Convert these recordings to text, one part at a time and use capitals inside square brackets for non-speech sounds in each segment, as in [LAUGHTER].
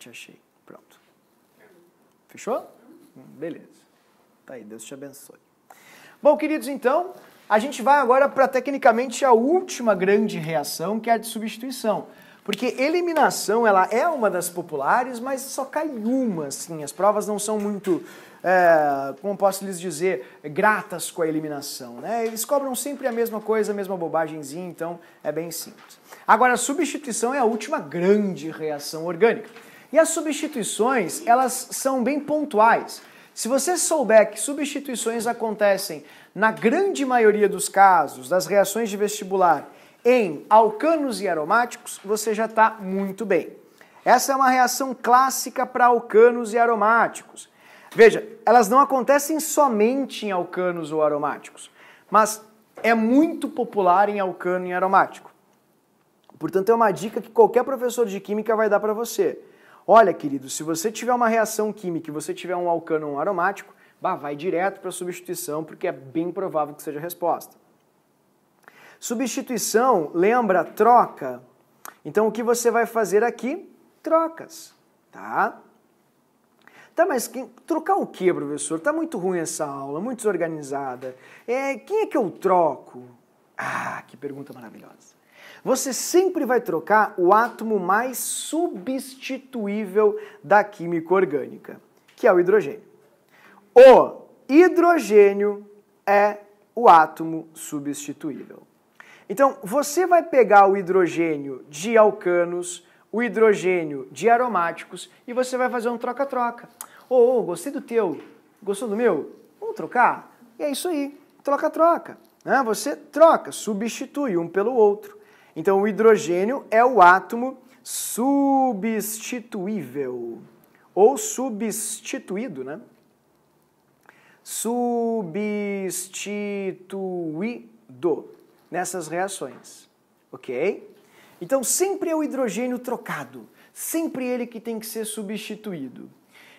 te achei. Pronto. Fechou? Beleza. Tá aí, Deus te abençoe. Bom, queridos, então, a gente vai agora para tecnicamente a última grande reação, que é a de substituição. Porque eliminação, ela é uma das populares, mas só cai uma, assim. As provas não são muito, é, como posso lhes dizer, gratas com a eliminação, né? Eles cobram sempre a mesma coisa, a mesma bobagemzinha, então é bem simples. Agora, a substituição é a última grande reação orgânica. E as substituições, elas são bem pontuais. Se você souber que substituições acontecem na grande maioria dos casos das reações de vestibular em alcanos e aromáticos, você já está muito bem. Essa é uma reação clássica para alcanos e aromáticos. Veja, elas não acontecem somente em alcanos ou aromáticos, mas é muito popular em alcano e aromático. Portanto, é uma dica que qualquer professor de química vai dar para você. Olha, querido, se você tiver uma reação química e você tiver um alcano um aromático, bah, vai direto para a substituição, porque é bem provável que seja a resposta. Substituição lembra troca. Então o que você vai fazer aqui? Trocas, tá? Tá, mas quem, trocar o que, professor? Tá muito ruim essa aula, muito desorganizada. É, quem é que eu troco? Ah, que pergunta maravilhosa. Você sempre vai trocar o átomo mais substituível da química orgânica, que é o hidrogênio. O hidrogênio é o átomo substituível. Então, você vai pegar o hidrogênio de alcanos, o hidrogênio de aromáticos e você vai fazer um troca-troca. Ô, oh, gostei do teu, gostou do meu? Vamos trocar? E é isso aí, troca-troca. Né? Você troca, substitui um pelo outro. Então, o hidrogênio é o átomo substituível ou substituído, né? Substituído nessas reações, ok? Então, sempre é o hidrogênio trocado, sempre ele que tem que ser substituído.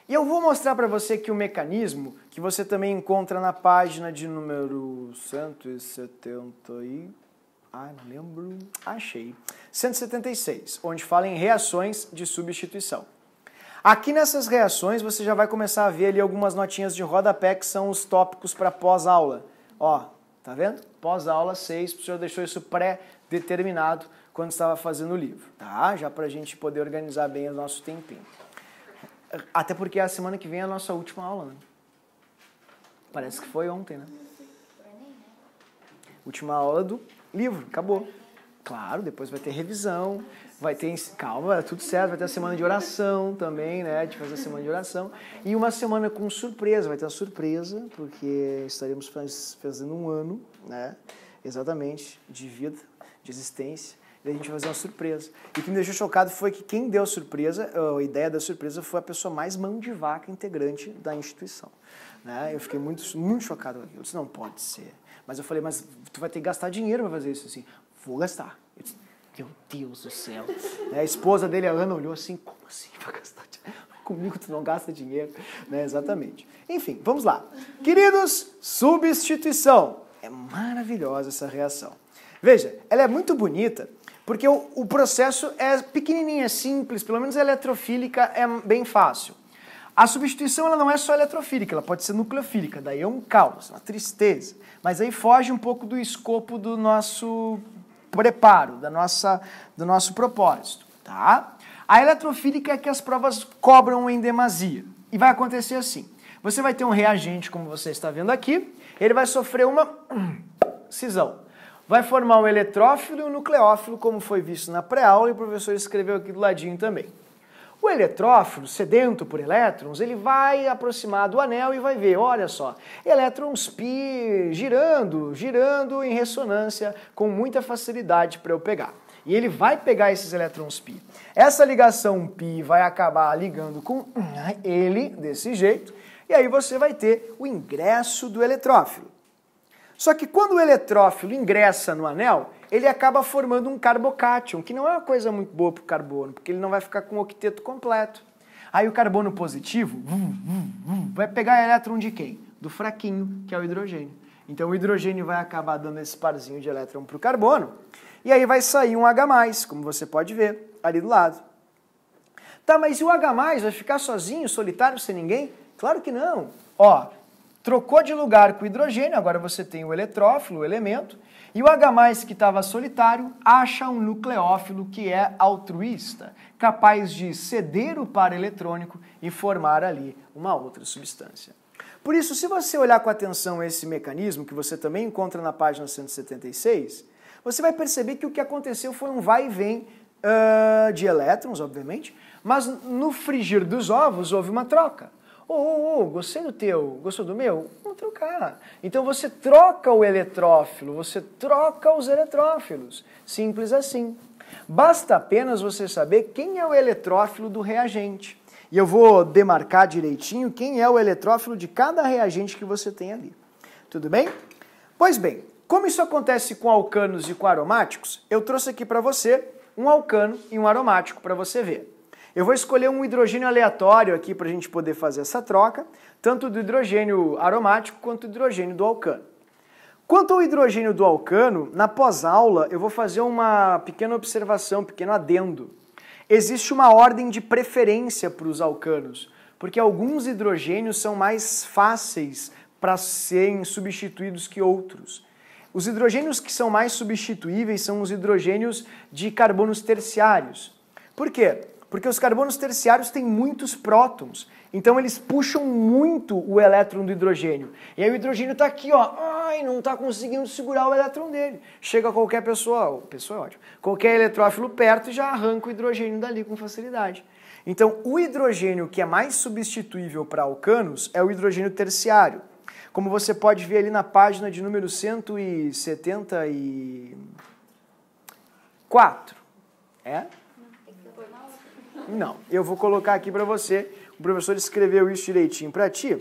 E eu vou mostrar para você aqui o mecanismo que você também encontra na página de número 170 e ah, não lembro. Achei. 176, onde fala em reações de substituição. Aqui nessas reações você já vai começar a ver ali algumas notinhas de rodapé que são os tópicos para pós-aula. Ó, tá vendo? Pós-aula 6, o professor deixou isso pré-determinado quando estava fazendo o livro, tá? Já para a gente poder organizar bem o nosso tempinho. Até porque a semana que vem é a nossa última aula, né? Parece que foi ontem, né? né? Última aula do livro, acabou. Claro, depois vai ter revisão, vai ter. Calma, tudo certo, vai ter a semana de oração também, né? De fazer a semana de oração. E uma semana com surpresa, vai ter uma surpresa, porque estaremos fazendo um ano, né? Exatamente, de vida, de existência. E a gente vai fazer uma surpresa. E o que me deixou chocado foi que quem deu a surpresa, a ideia da surpresa, foi a pessoa mais mão de vaca integrante da instituição. Né? Eu fiquei muito, muito chocado com aquilo. Isso não pode ser. Mas eu falei, mas tu vai ter que gastar dinheiro para fazer isso. Assim, vou gastar. Eu disse, meu Deus do céu. Né, a esposa dele, a Ana, olhou assim, como assim vai gastar dinheiro? [LAUGHS] Comigo tu não gasta dinheiro. Né? Exatamente. Enfim, vamos lá. Queridos, substituição. É maravilhosa essa reação. Veja, ela é muito bonita porque o, o processo é pequenininha, é simples, pelo menos ela é é bem fácil. A substituição ela não é só eletrofílica, ela pode ser nucleofílica, daí é um caos, uma tristeza. Mas aí foge um pouco do escopo do nosso preparo, da nossa, do nosso propósito, tá? A eletrofílica é que as provas cobram em demasia. E vai acontecer assim. Você vai ter um reagente, como você está vendo aqui, ele vai sofrer uma [CLEARS THROAT] cisão. Vai formar um eletrófilo e um nucleófilo, como foi visto na pré-aula e o professor escreveu aqui do ladinho também. O eletrófilo, sedento por elétrons, ele vai aproximar do anel e vai ver, olha só, elétrons pi girando, girando em ressonância com muita facilidade para eu pegar. E ele vai pegar esses elétrons pi. Essa ligação pi vai acabar ligando com ele desse jeito, e aí você vai ter o ingresso do eletrófilo. Só que quando o eletrófilo ingressa no anel, ele acaba formando um carbocátion, que não é uma coisa muito boa para o carbono, porque ele não vai ficar com o octeto completo. Aí o carbono positivo vai pegar elétron de quem? Do fraquinho, que é o hidrogênio. Então o hidrogênio vai acabar dando esse parzinho de elétron para o carbono, e aí vai sair um H+, como você pode ver ali do lado. Tá, mas e o H+, vai ficar sozinho, solitário, sem ninguém? Claro que não. Ó, Trocou de lugar com o hidrogênio, agora você tem o eletrófilo, o elemento, e o H+, que estava solitário, acha um nucleófilo que é altruísta, capaz de ceder o par eletrônico e formar ali uma outra substância. Por isso, se você olhar com atenção esse mecanismo, que você também encontra na página 176, você vai perceber que o que aconteceu foi um vai e vem uh, de elétrons, obviamente, mas no frigir dos ovos houve uma troca oh, oh, oh, gostei do teu, gostou do meu? Vamos trocar. Então você troca o eletrófilo, você troca os eletrófilos. Simples assim. Basta apenas você saber quem é o eletrófilo do reagente. E eu vou demarcar direitinho quem é o eletrófilo de cada reagente que você tem ali. Tudo bem? Pois bem, como isso acontece com alcanos e com aromáticos, eu trouxe aqui para você um alcano e um aromático para você ver. Eu vou escolher um hidrogênio aleatório aqui para a gente poder fazer essa troca, tanto do hidrogênio aromático quanto do hidrogênio do alcano. Quanto ao hidrogênio do alcano, na pós-aula eu vou fazer uma pequena observação, um pequeno adendo. Existe uma ordem de preferência para os alcanos, porque alguns hidrogênios são mais fáceis para serem substituídos que outros. Os hidrogênios que são mais substituíveis são os hidrogênios de carbonos terciários. Por quê? Porque os carbonos terciários têm muitos prótons, então eles puxam muito o elétron do hidrogênio. E aí o hidrogênio está aqui, ó, ai, não está conseguindo segurar o elétron dele. Chega qualquer pessoa, pessoa é ótimo, qualquer eletrófilo perto e já arranca o hidrogênio dali com facilidade. Então, o hidrogênio que é mais substituível para alcanos é o hidrogênio terciário. Como você pode ver ali na página de número 174. É? Não. Eu vou colocar aqui para você. O professor escreveu isso direitinho para ti,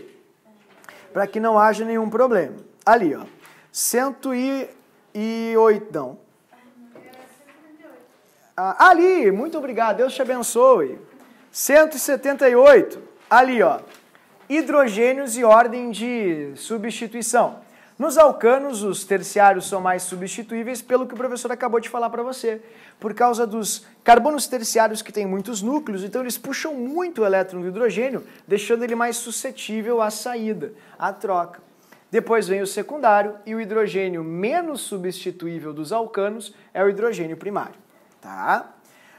para que não haja nenhum problema. Ali, ó. 108, não. Ah, ali, muito obrigado. Deus te abençoe. 178. Ali, ó. Hidrogênios e ordem de substituição. Nos alcanos, os terciários são mais substituíveis, pelo que o professor acabou de falar para você, por causa dos carbonos terciários que têm muitos núcleos, então eles puxam muito o elétron do hidrogênio, deixando ele mais suscetível à saída, à troca. Depois vem o secundário e o hidrogênio menos substituível dos alcanos é o hidrogênio primário, tá?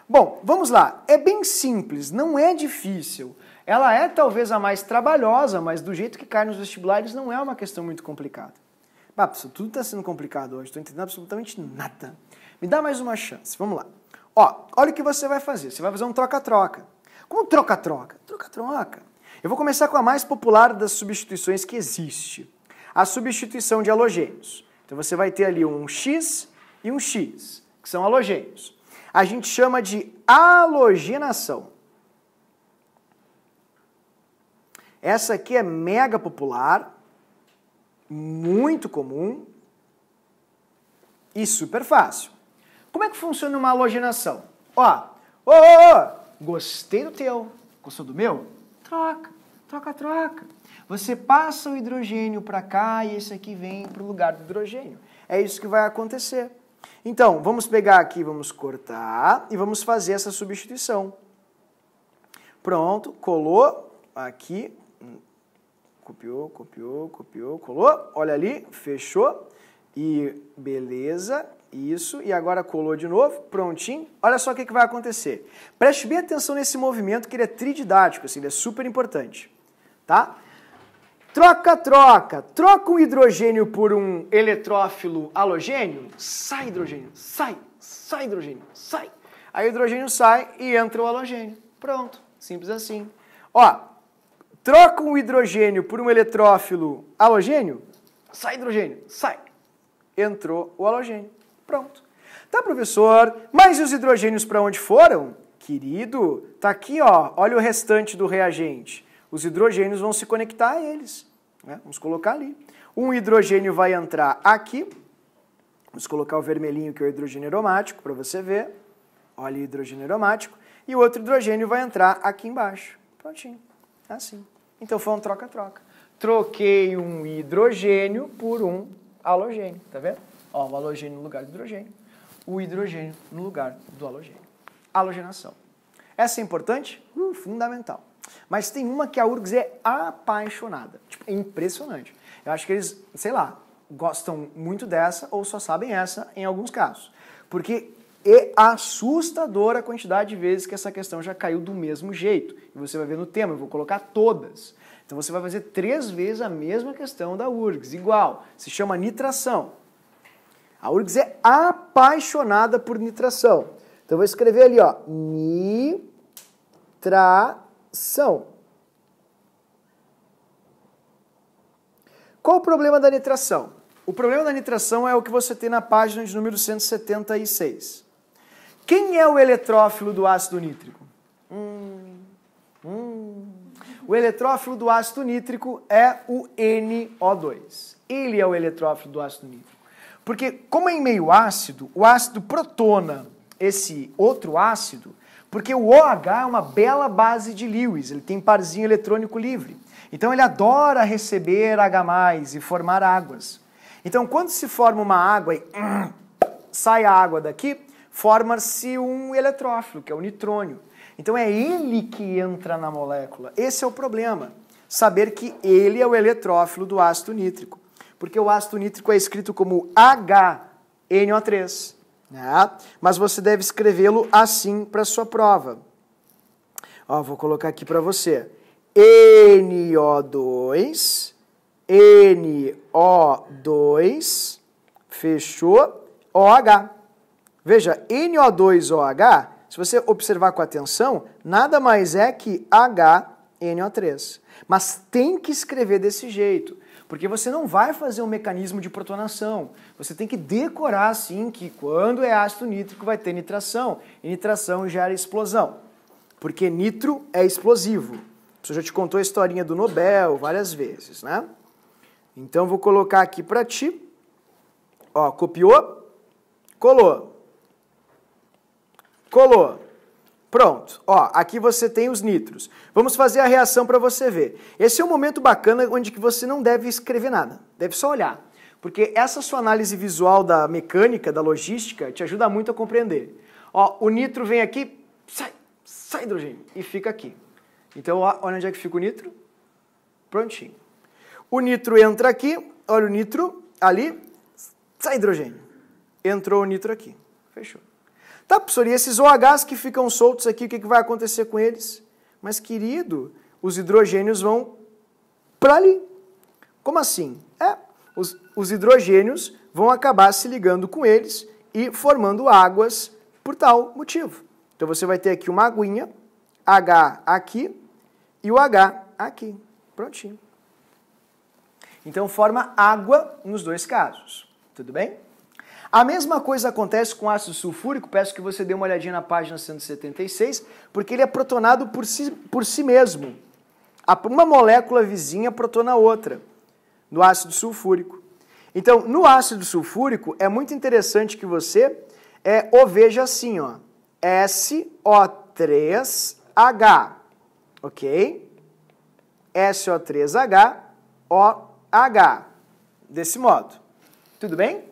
Bom, vamos lá. É bem simples, não é difícil. Ela é talvez a mais trabalhosa, mas do jeito que cai nos vestibulares não é uma questão muito complicada. Bah, tudo está sendo complicado hoje, estou entendendo absolutamente nada. Me dá mais uma chance, vamos lá. Ó, olha o que você vai fazer. Você vai fazer um troca-troca. Como troca-troca? Troca-troca. Eu vou começar com a mais popular das substituições que existe. A substituição de halogênios. Então você vai ter ali um X e um X, que são halogênios. A gente chama de halogenação. Essa aqui é mega popular muito comum e super fácil. Como é que funciona uma halogenação? Ó, ô, ô, ô, gostei do teu, gostou do meu? Troca, troca, troca. Você passa o hidrogênio para cá e esse aqui vem para o lugar do hidrogênio. É isso que vai acontecer. Então, vamos pegar aqui, vamos cortar e vamos fazer essa substituição. Pronto, colou aqui, copiou, copiou, copiou, colou, olha ali, fechou, e beleza, isso, e agora colou de novo, prontinho. Olha só o que, que vai acontecer. Preste bem atenção nesse movimento que ele é trididático, assim, ele é super importante, tá? Troca, troca, troca o hidrogênio por um eletrófilo halogênio, sai hidrogênio, sai, sai hidrogênio, sai. Aí o hidrogênio sai e entra o halogênio. Pronto, simples assim. Ó, Troca um hidrogênio por um eletrófilo halogênio, sai hidrogênio, sai. Entrou o halogênio. Pronto. Tá, professor, mas e os hidrogênios para onde foram? Querido, tá aqui, ó, olha o restante do reagente. Os hidrogênios vão se conectar a eles. Né? Vamos colocar ali. Um hidrogênio vai entrar aqui. Vamos colocar o vermelhinho, que é o hidrogênio aromático, para você ver. Olha o hidrogênio aromático. E o outro hidrogênio vai entrar aqui embaixo. Prontinho. Assim. Então foi um troca-troca. Troquei um hidrogênio por um halogênio, tá vendo? Ó, o halogênio no lugar do hidrogênio, o hidrogênio no lugar do halogênio. Halogenação. Essa é importante? Uh, fundamental. Mas tem uma que a URGS é apaixonada. Tipo, é impressionante. Eu acho que eles, sei lá, gostam muito dessa ou só sabem essa em alguns casos. Porque e assustadora a quantidade de vezes que essa questão já caiu do mesmo jeito. E você vai ver no tema, eu vou colocar todas. Então você vai fazer três vezes a mesma questão da URGS, igual. Se chama nitração. A URGS é apaixonada por nitração. Então eu vou escrever ali, ó, nitração. Qual o problema da nitração? O problema da nitração é o que você tem na página de número 176. Quem é o eletrófilo do ácido nítrico? Hum, hum. O eletrófilo do ácido nítrico é o NO2. Ele é o eletrófilo do ácido nítrico. Porque, como é em meio ácido, o ácido protona esse outro ácido, porque o OH é uma bela base de Lewis, ele tem parzinho eletrônico livre. Então, ele adora receber H+, e formar águas. Então, quando se forma uma água e hum, [CLEARS THROAT] sai a água daqui, forma-se um eletrófilo, que é o nitrônio. Então é ele que entra na molécula. Esse é o problema. Saber que ele é o eletrófilo do ácido nítrico. Porque o ácido nítrico é escrito como HNO3. Né? Mas você deve escrevê-lo assim para sua prova. Ó, vou colocar aqui para você. NO2, NO2, fechou, OH. Veja, NO2OH, se você observar com atenção, nada mais é que HNO3. Mas tem que escrever desse jeito, porque você não vai fazer um mecanismo de protonação. Você tem que decorar assim que quando é ácido nítrico vai ter nitração, e nitração gera explosão. Porque nitro é explosivo. Você já te contou a historinha do Nobel várias vezes, né? Então vou colocar aqui para ti. Ó, copiou? Colou. Colou. Pronto, ó, aqui você tem os nitros. Vamos fazer a reação para você ver. Esse é um momento bacana onde que você não deve escrever nada, deve só olhar. Porque essa sua análise visual da mecânica, da logística, te ajuda muito a compreender. Ó, o nitro vem aqui, sai, sai hidrogênio, e fica aqui. Então, ó, olha onde é que fica o nitro. Prontinho. O nitro entra aqui, olha o nitro ali, sai hidrogênio. Entrou o nitro aqui, fechou. Tá, professor, e esses OHs que ficam soltos aqui, o que, que vai acontecer com eles? Mas, querido, os hidrogênios vão para ali. Como assim? É, os, os hidrogênios vão acabar se ligando com eles e formando águas por tal motivo. Então você vai ter aqui uma aguinha, H aqui e o H aqui. Prontinho. Então forma água nos dois casos. Tudo bem? A mesma coisa acontece com ácido sulfúrico, peço que você dê uma olhadinha na página 176, porque ele é protonado por si, por si mesmo. Uma molécula vizinha protona a outra, no ácido sulfúrico. Então, no ácido sulfúrico, é muito interessante que você é, o veja assim, ó, SO3H, ok? SO3H, OH, desse modo. Tudo bem?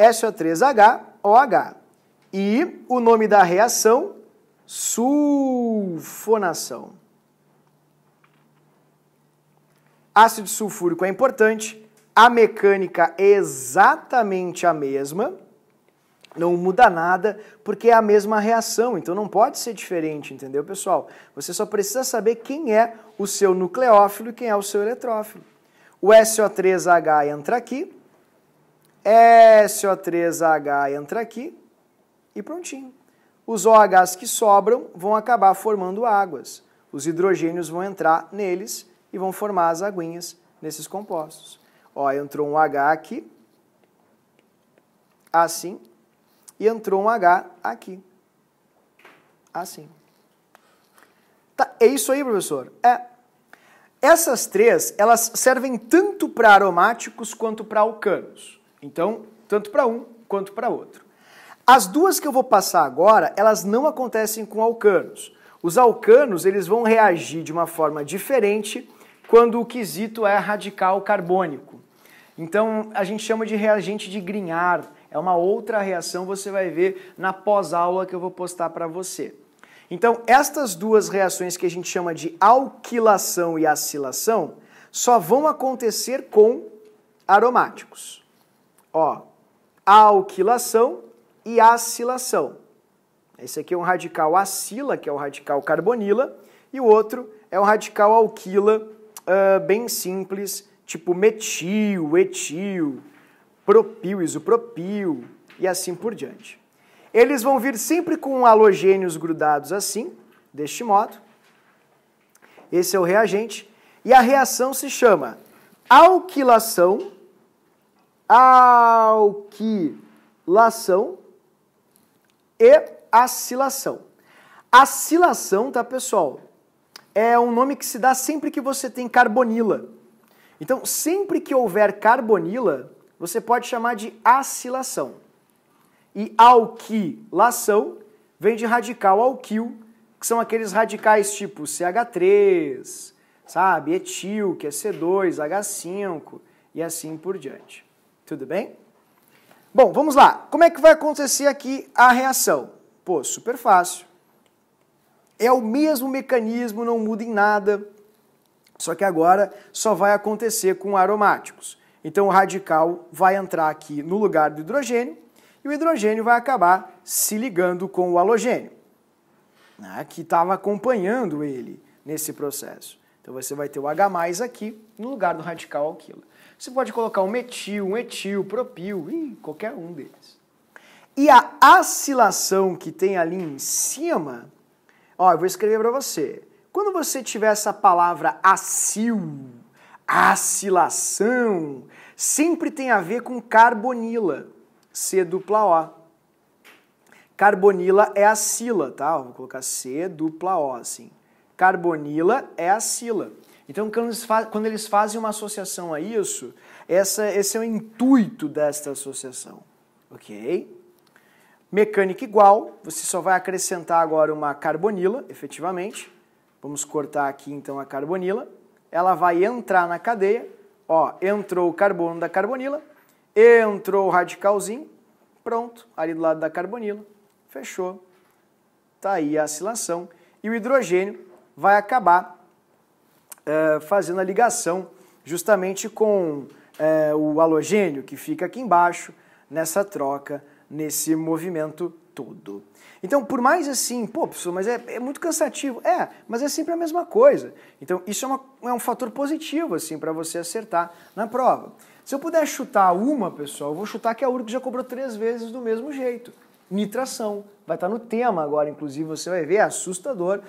SO3HOH. E o nome da reação, sulfonação. Ácido sulfúrico é importante, a mecânica é exatamente a mesma, não muda nada, porque é a mesma reação, então não pode ser diferente, entendeu, pessoal? Você só precisa saber quem é o seu nucleófilo e quem é o seu eletrófilo. O SO3H entra aqui, SO3H entra aqui e prontinho. Os OHs que sobram vão acabar formando águas. Os hidrogênios vão entrar neles e vão formar as aguinhas nesses compostos. Ó, entrou um H aqui, assim, e entrou um H aqui, assim. Tá, é isso aí, professor? É. Essas três, elas servem tanto para aromáticos quanto para alcanos. Então, tanto para um quanto para outro. As duas que eu vou passar agora, elas não acontecem com alcanos. Os alcanos, eles vão reagir de uma forma diferente quando o quesito é radical carbônico. Então, a gente chama de reagente de Grignard. É uma outra reação, você vai ver na pós-aula que eu vou postar para você. Então, estas duas reações que a gente chama de alquilação e acilação só vão acontecer com aromáticos. Ó, alquilação e acilação. Esse aqui é um radical acila, que é o radical carbonila, e o outro é um radical alquila uh, bem simples, tipo metil, etil, propil, isopropil e assim por diante. Eles vão vir sempre com halogênios grudados assim, deste modo. Esse é o reagente. E a reação se chama alquilação alquilação e acilação. Acilação, tá, pessoal? É um nome que se dá sempre que você tem carbonila. Então, sempre que houver carbonila, você pode chamar de acilação. E alquilação vem de radical alquil, que são aqueles radicais tipo CH3, sabe, etil, que é C2, H5 e assim por diante. Tudo bem? Bom, vamos lá. Como é que vai acontecer aqui a reação? Pô, super fácil. É o mesmo mecanismo, não muda em nada, só que agora só vai acontecer com aromáticos. Então o radical vai entrar aqui no lugar do hidrogênio e o hidrogênio vai acabar se ligando com o halogênio, né, que estava acompanhando ele nesse processo. Então você vai ter o H aqui no lugar do radical alquilo. Você pode colocar um metil, um etil, propil, ih, qualquer um deles. E a acilação que tem ali em cima, ó, eu vou escrever para você. Quando você tiver essa palavra acil, acilação, sempre tem a ver com carbonila, C dupla O. Carbonila é a sila, tá? vou colocar C dupla O assim. Carbonila é a sila. Então, quando eles fazem uma associação a isso, essa, esse é o intuito desta associação, ok? Mecânica igual, você só vai acrescentar agora uma carbonila, efetivamente. Vamos cortar aqui então a carbonila. Ela vai entrar na cadeia, ó, entrou o carbono da carbonila, entrou o radicalzinho, pronto, ali do lado da carbonila, fechou. Tá aí a acilação. E o hidrogênio vai acabar eh, fazendo a ligação justamente com é, o halogênio que fica aqui embaixo nessa troca, nesse movimento todo. Então, por mais assim, pô, pessoal mas é, é, muito cansativo. É, mas é sempre a mesma coisa. Então, isso é, uma, é um fator positivo, assim, para você acertar na prova. Se eu puder chutar uma, pessoal, eu vou chutar que a URG já cobrou três vezes do mesmo jeito. Nitração. Vai estar no tema agora, inclusive, você vai ver, é assustador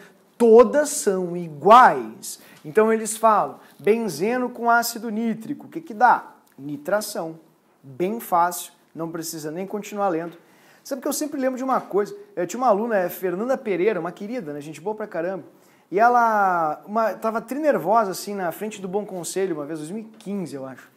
todas são iguais. Então eles falam, benzeno com ácido nítrico, o que, que dá? Nitração. Bem fácil, não precisa nem continuar lendo. Sabe que eu sempre lembro de uma coisa, eu tinha uma aluna, é Fernanda Pereira, uma querida, né, gente boa pra caramba, e ela uma, tava trinervosa assim na frente do Bom Conselho, uma vez, 2015 eu acho,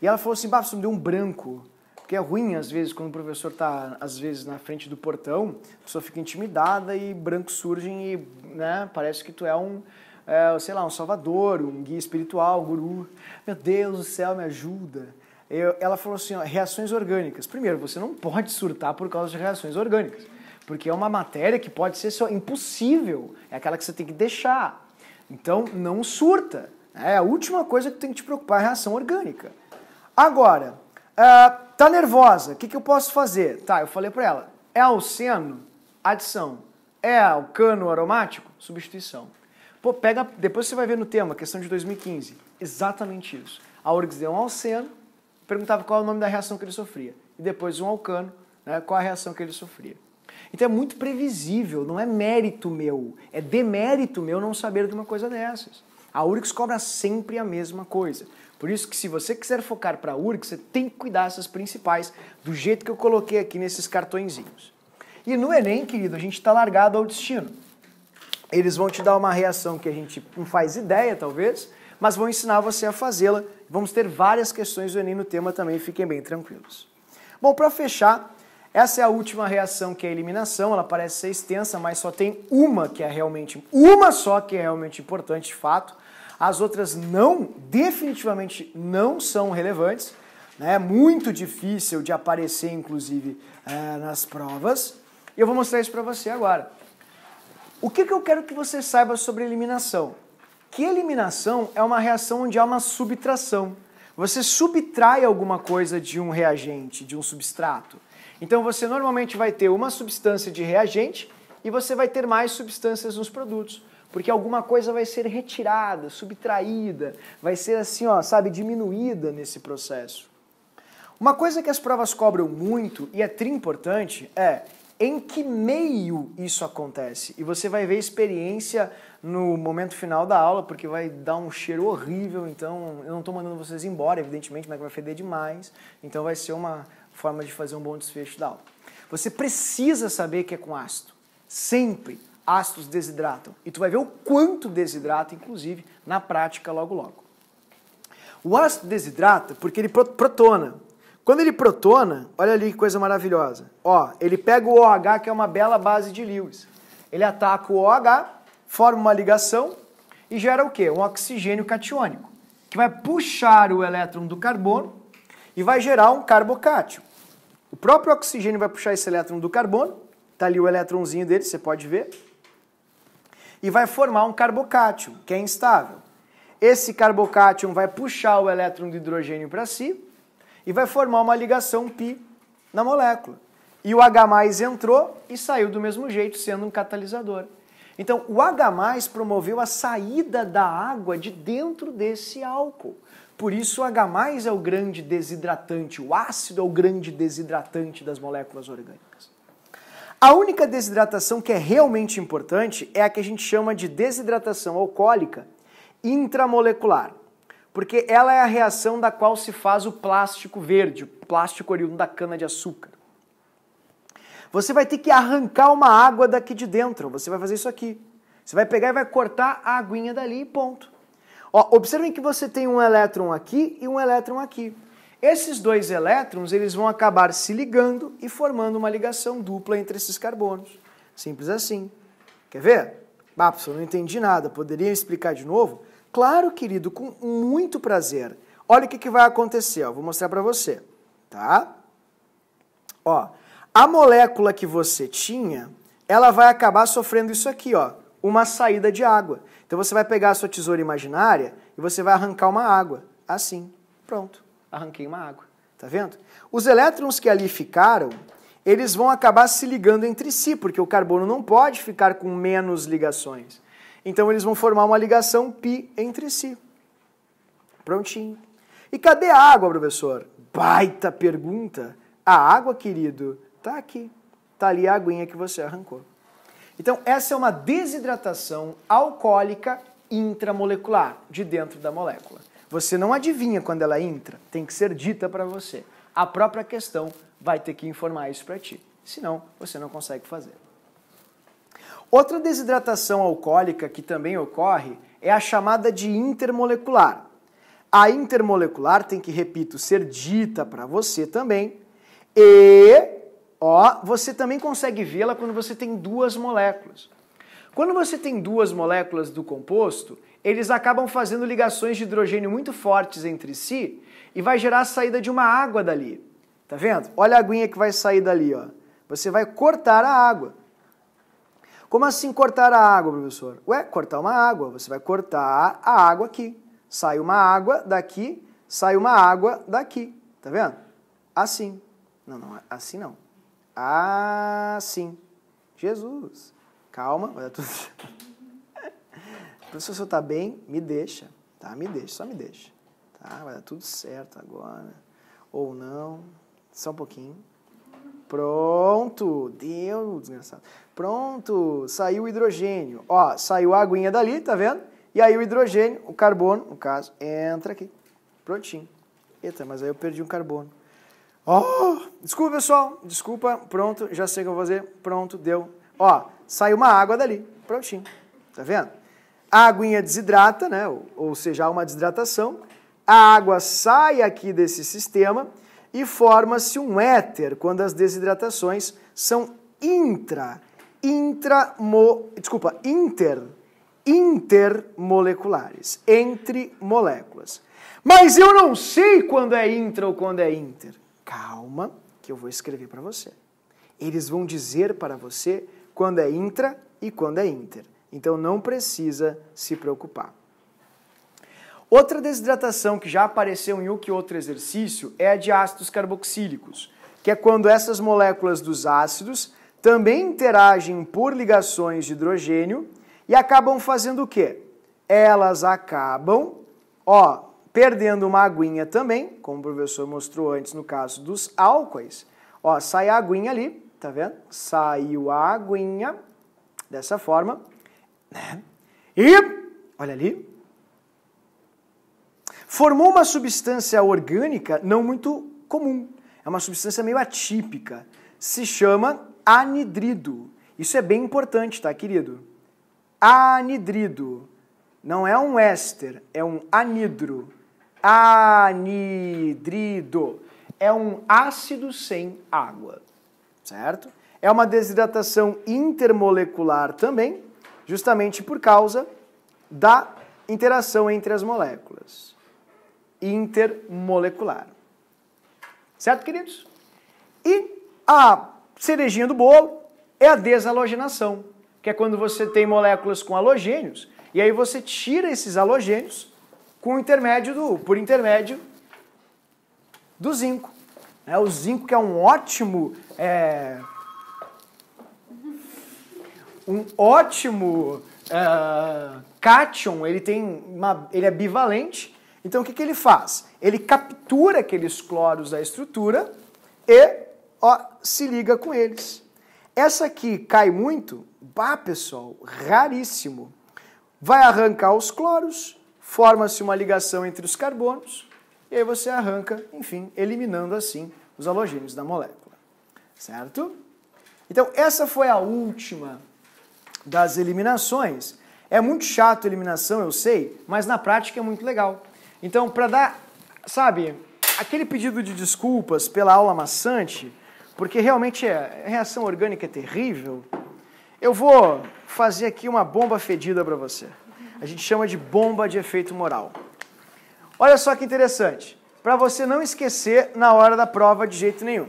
e ela falou assim, Bafo, me deu um branco. Porque é ruim, às vezes, quando o professor está, às vezes, na frente do portão, a pessoa fica intimidada e brancos surgem e né, parece que tu é um, é, sei lá, um salvador, um guia espiritual, um guru. Meu Deus do céu, me ajuda. Eu, ela falou assim, ó, reações orgânicas. Primeiro, você não pode surtar por causa de reações orgânicas, porque é uma matéria que pode ser só impossível, é aquela que você tem que deixar. Então, não surta. É a última coisa que tem que te preocupar, é a reação orgânica. Agora, ah, tá nervosa, o que, que eu posso fazer? Tá, eu falei para ela, é alceno, adição. É alcano aromático, substituição. Pô, pega, depois você vai ver no tema, questão de 2015, exatamente isso. A Orgs deu um alceno, perguntava qual é o nome da reação que ele sofria. E depois um alcano, né, qual a reação que ele sofria. Então é muito previsível, não é mérito meu, é demérito meu não saber de uma coisa dessas. A URGS cobra sempre a mesma coisa. Por isso que se você quiser focar para a URGS, você tem que cuidar dessas principais, do jeito que eu coloquei aqui nesses cartõezinhos. E no Enem, querido, a gente está largado ao destino. Eles vão te dar uma reação que a gente não faz ideia, talvez, mas vão ensinar você a fazê-la. Vamos ter várias questões do Enem no tema também, fiquem bem tranquilos. Bom, para fechar, essa é a última reação que é a eliminação, ela parece ser extensa, mas só tem uma que é realmente, uma só que é realmente importante de fato, as outras não, definitivamente não são relevantes, né? É muito difícil de aparecer, inclusive, é, nas provas. E eu vou mostrar isso para você agora. O que, que eu quero que você saiba sobre eliminação? Que eliminação é uma reação onde há uma subtração. Você subtrai alguma coisa de um reagente, de um substrato. Então você normalmente vai ter uma substância de reagente e você vai ter mais substâncias nos produtos porque alguma coisa vai ser retirada, subtraída, vai ser assim, ó, sabe, diminuída nesse processo. Uma coisa que as provas cobram muito e é tri importante é em que meio isso acontece. E você vai ver experiência no momento final da aula, porque vai dar um cheiro horrível, então eu não estou mandando vocês embora, evidentemente, mas vai feder demais, então vai ser uma forma de fazer um bom desfecho da aula. Você precisa saber que é com ácido, sempre ácidos desidratam. E tu vai ver o quanto desidrata, inclusive, na prática logo logo. O ácido desidrata porque ele protona. Quando ele protona, olha ali que coisa maravilhosa. Ó, ele pega o OH, que é uma bela base de Lewis. Ele ataca o OH, forma uma ligação e gera o quê? Um oxigênio catiônico, que vai puxar o elétron do carbono e vai gerar um carbocátio. O próprio oxigênio vai puxar esse elétron do carbono, tá ali o elétronzinho dele, você pode ver, e vai formar um carbocátion, que é instável. Esse carbocátion vai puxar o elétron de hidrogênio para si e vai formar uma ligação π na molécula. E o H entrou e saiu do mesmo jeito, sendo um catalisador. Então, o H promoveu a saída da água de dentro desse álcool. Por isso, o H é o grande desidratante, o ácido é o grande desidratante das moléculas orgânicas. A única desidratação que é realmente importante é a que a gente chama de desidratação alcoólica intramolecular, porque ela é a reação da qual se faz o plástico verde, o plástico oriundo da cana-de-açúcar. Você vai ter que arrancar uma água daqui de dentro, você vai fazer isso aqui. Você vai pegar e vai cortar a aguinha dali e ponto. Ó, observem que você tem um elétron aqui e um elétron aqui. Esses dois elétrons eles vão acabar se ligando e formando uma ligação dupla entre esses carbonos. Simples assim. Quer ver? Ah, não entendi nada. Poderia explicar de novo? Claro, querido, com muito prazer. Olha o que, que vai acontecer. Ó. Vou mostrar para você. Tá? Ó, a molécula que você tinha, ela vai acabar sofrendo isso aqui, ó, uma saída de água. Então você vai pegar a sua tesoura imaginária e você vai arrancar uma água, assim. Pronto arranquei uma água. Tá vendo? Os elétrons que ali ficaram, eles vão acabar se ligando entre si, porque o carbono não pode ficar com menos ligações. Então eles vão formar uma ligação pi entre si. Prontinho. E cadê a água, professor? Baita pergunta. A água, querido, tá aqui. Tá ali a aguinha que você arrancou. Então essa é uma desidratação alcoólica intramolecular, de dentro da molécula. Você não adivinha quando ela entra, tem que ser dita para você. A própria questão vai ter que informar isso para ti, senão você não consegue fazer. Outra desidratação alcoólica que também ocorre é a chamada de intermolecular. A intermolecular tem que, repito, ser dita para você também. E, ó, você também consegue vê-la quando você tem duas moléculas. Quando você tem duas moléculas do composto, eles acabam fazendo ligações de hidrogênio muito fortes entre si e vai gerar a saída de uma água dali. Tá vendo? Olha a aguinha que vai sair dali, ó. Você vai cortar a água. Como assim cortar a água, professor? Ué, cortar uma água. Você vai cortar a água aqui. Sai uma água daqui, sai uma água daqui. Tá vendo? Assim. Não, não, assim não. Assim. Jesus. Calma, vai dar tudo [LAUGHS] certo. Professor, então, se eu tá bem, me deixa, tá? Me deixa, só me deixa, tá? Vai dar tudo certo agora, ou não, só um pouquinho. Pronto, deu, desgraçado. Pronto, saiu o hidrogênio. Ó, saiu a aguinha dali, tá vendo? E aí o hidrogênio, o carbono, no caso, entra aqui. Prontinho. Eita, mas aí eu perdi um carbono. Oh, desculpa, pessoal. Desculpa. Pronto, já sei o que eu vou fazer. Pronto, deu. Ó, saiu uma água dali. Prontinho. Tá vendo? A aguinha desidrata, né? ou seja, há uma desidratação. A água sai aqui desse sistema e forma-se um éter quando as desidratações são intra, intramo, desculpa, inter, intermoleculares, entre moléculas. Mas eu não sei quando é intra ou quando é inter. Calma, que eu vou escrever para você. Eles vão dizer para você quando é intra e quando é inter. Então não precisa se preocupar. Outra desidratação que já apareceu em um que outro exercício é a de ácidos carboxílicos, que é quando essas moléculas dos ácidos também interagem por ligações de hidrogênio e acabam fazendo o quê? Elas acabam, ó, perdendo uma aguinha também, como o professor mostrou antes no caso dos álcoois. Ó, sai a aguinha ali, tá vendo? Saiu a aguinha dessa forma. Né? E, olha ali, formou uma substância orgânica não muito comum. É uma substância meio atípica. Se chama anidrido. Isso é bem importante, tá, querido? Anidrido. Não é um éster, é um anidro. Anidrido. É um ácido sem água, certo? É uma desidratação intermolecular também, justamente por causa da interação entre as moléculas intermolecular. Certo, queridos? E a cerejinha do bolo é a desalogenação, que é quando você tem moléculas com halogênios e aí você tira esses halogênios com intermédio do, por intermédio do zinco. É, o zinco que é um ótimo é, um ótimo uh, cátion, ele tem uma, ele é bivalente. Então o que, que ele faz? Ele captura aqueles cloros da estrutura e ó, se liga com eles. Essa aqui cai muito, bah pessoal, raríssimo. Vai arrancar os cloros, forma-se uma ligação entre os carbonos, e aí você arranca, enfim, eliminando assim os halogênios da molécula. Certo? Então, essa foi a última das eliminações. É muito chato a eliminação, eu sei, mas na prática é muito legal. Então, para dar, sabe, aquele pedido de desculpas pela aula maçante, porque realmente é, a reação orgânica é terrível, eu vou fazer aqui uma bomba fedida para você. A gente chama de bomba de efeito moral. Olha só que interessante, para você não esquecer na hora da prova de jeito nenhum.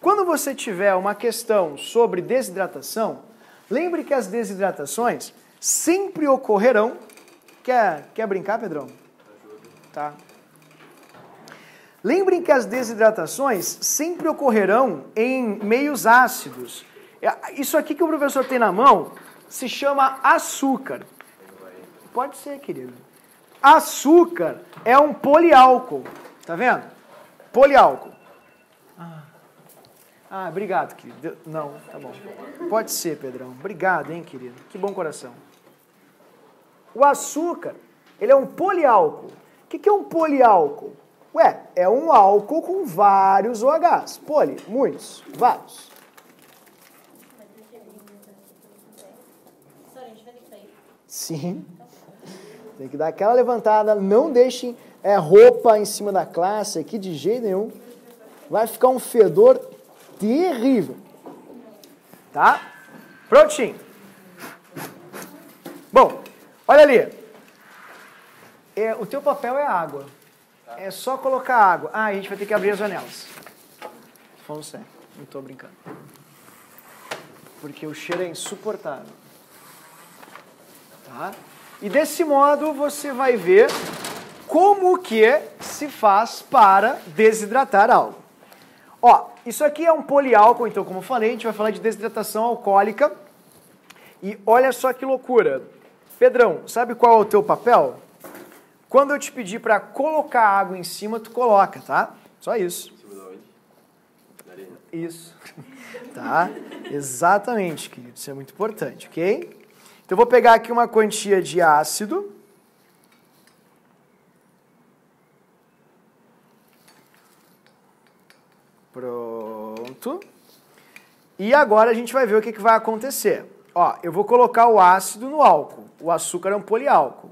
Quando você tiver uma questão sobre desidratação, Lembre que as desidratações sempre ocorrerão. Quer, quer brincar, Pedrão? Tá. Lembrem que as desidratações sempre ocorrerão em meios ácidos. É, isso aqui que o professor tem na mão se chama açúcar. Pode ser, querido. Açúcar é um poliálcool, tá vendo? Poliálcool. Ah, obrigado, querido. Não, tá bom. Pode ser, Pedrão. Obrigado, hein, querido. Que bom coração. O açúcar, ele é um poliálcool. O que, que é um poliálcool? Ué, é um álcool com vários OHs. Poli, muitos, vários. Sim. Tem que dar aquela levantada. Não deixem é, roupa em cima da classe aqui de jeito nenhum. Vai ficar um fedor terrível. Tá? Prontinho. Bom, olha ali. É, o teu papel é água. Tá. É só colocar água. Ah, a gente vai ter que abrir as janelas. Falando sério, não estou brincando. Porque o cheiro é insuportável. Tá? E desse modo você vai ver como que é se faz para desidratar algo. Ó, isso aqui é um poliálcool, então, como eu falei, a gente vai falar de desidratação alcoólica. E olha só que loucura. Pedrão, sabe qual é o teu papel? Quando eu te pedir para colocar água em cima, tu coloca, tá? Só isso. Isso. [LAUGHS] Tá? Exatamente, querido. Isso é muito importante, ok? Então, eu vou pegar aqui uma quantia de ácido. Pronto. E agora a gente vai ver o que, que vai acontecer. Ó, eu vou colocar o ácido no álcool. O açúcar é um poliálcool.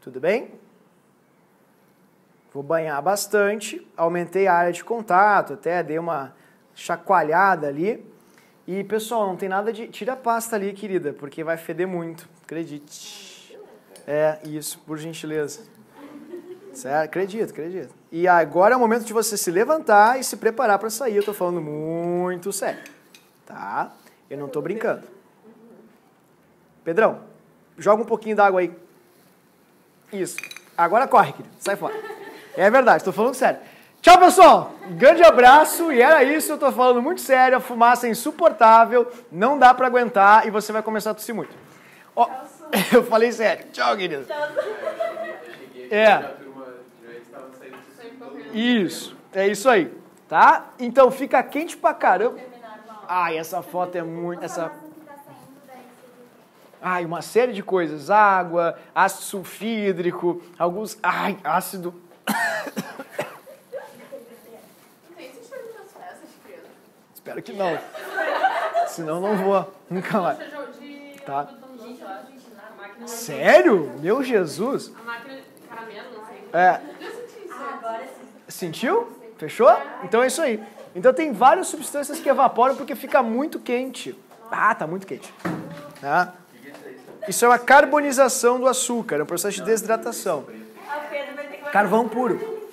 Tudo bem? Vou banhar bastante. Aumentei a área de contato, até dei uma chacoalhada ali. E, pessoal, não tem nada de... Tira a pasta ali, querida, porque vai feder muito. Acredite. É, isso, por gentileza. Certo? Acredito, acredito. E agora é o momento de você se levantar e se preparar para sair. Eu estou falando muito sério, tá? Eu não estou brincando. Pedrão, joga um pouquinho d'água aí. Isso. Agora corre, querido. Sai fora. É verdade, estou falando sério. Tchau, pessoal. Grande abraço. E era isso. Eu estou falando muito sério. A fumaça é insuportável. Não dá para aguentar. E você vai começar a tossir muito. Oh, [LAUGHS] eu falei sério. Tchau, querido. Tchau. É. Isso, é isso aí, tá? Então fica quente pra caramba. Ai, essa foto é muito. Essa... Ai, uma série de coisas. Água, ácido sulfídrico, alguns. Ai, ácido. Espero que não. Senão não vou. Nunca mais. Tá. Sério? Meu Jesus? A máquina caramelo, não sei. É. Sentiu? Fechou? Então é isso aí. Então tem várias substâncias que evaporam porque fica muito quente. Ah, tá muito quente. Ah. Isso é uma carbonização do açúcar, é um processo de desidratação. Carvão puro.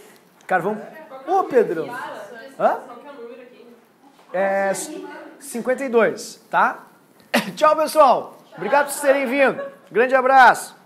Carvão. Ô, oh, Pedrão. Hã? É 52, tá? [COUGHS] Tchau, pessoal. Obrigado por terem vindo. Grande abraço.